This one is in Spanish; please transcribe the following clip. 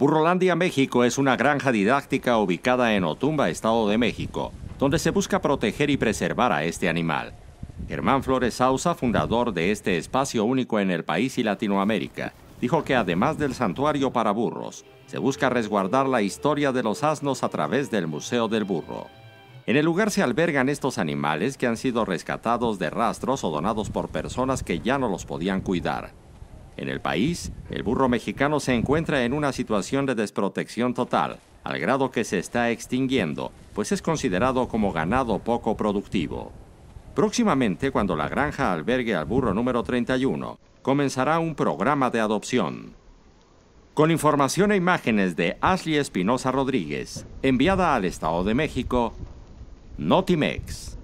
Burrolandia, México es una granja didáctica ubicada en Otumba, Estado de México, donde se busca proteger y preservar a este animal. Germán Flores Sauza, fundador de este espacio único en el país y Latinoamérica, dijo que además del santuario para burros, se busca resguardar la historia de los asnos a través del Museo del Burro. En el lugar se albergan estos animales que han sido rescatados de rastros o donados por personas que ya no los podían cuidar. En el país, el burro mexicano se encuentra en una situación de desprotección total, al grado que se está extinguiendo, pues es considerado como ganado poco productivo. Próximamente, cuando la granja albergue al burro número 31, comenzará un programa de adopción. Con información e imágenes de Ashley Espinosa Rodríguez, enviada al Estado de México, Notimex.